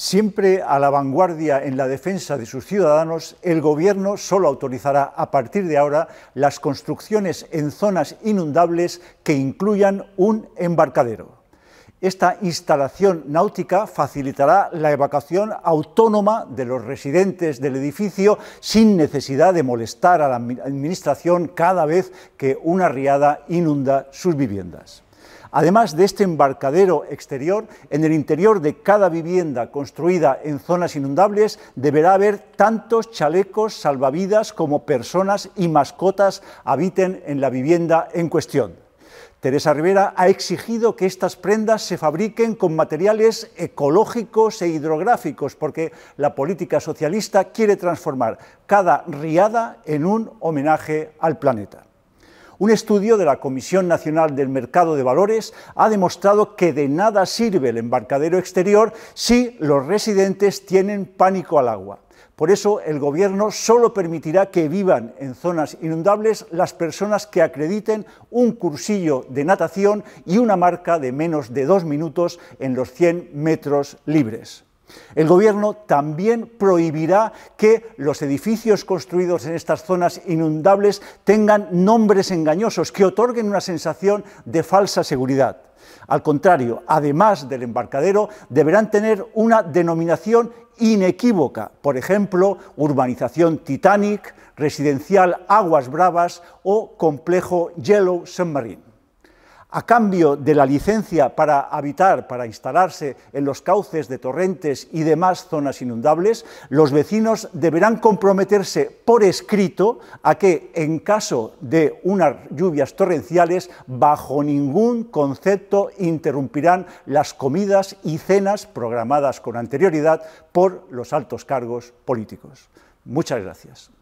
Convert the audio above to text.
Siempre a la vanguardia en la defensa de sus ciudadanos, el Gobierno solo autorizará a partir de ahora las construcciones en zonas inundables que incluyan un embarcadero. Esta instalación náutica facilitará la evacuación autónoma de los residentes del edificio sin necesidad de molestar a la Administración cada vez que una riada inunda sus viviendas. Además de este embarcadero exterior, en el interior de cada vivienda construida en zonas inundables deberá haber tantos chalecos salvavidas como personas y mascotas habiten en la vivienda en cuestión. Teresa Rivera ha exigido que estas prendas se fabriquen con materiales ecológicos e hidrográficos, porque la política socialista quiere transformar cada riada en un homenaje al planeta. Un estudio de la Comisión Nacional del Mercado de Valores ha demostrado que de nada sirve el embarcadero exterior si los residentes tienen pánico al agua. Por eso, el Gobierno solo permitirá que vivan en zonas inundables las personas que acrediten un cursillo de natación y una marca de menos de dos minutos en los 100 metros libres. El Gobierno también prohibirá que los edificios construidos en estas zonas inundables tengan nombres engañosos que otorguen una sensación de falsa seguridad. Al contrario, además del embarcadero, deberán tener una denominación inequívoca, por ejemplo, urbanización Titanic, residencial Aguas Bravas o complejo Yellow Submarine a cambio de la licencia para habitar, para instalarse en los cauces de torrentes y demás zonas inundables, los vecinos deberán comprometerse por escrito a que, en caso de unas lluvias torrenciales, bajo ningún concepto interrumpirán las comidas y cenas programadas con anterioridad por los altos cargos políticos. Muchas gracias.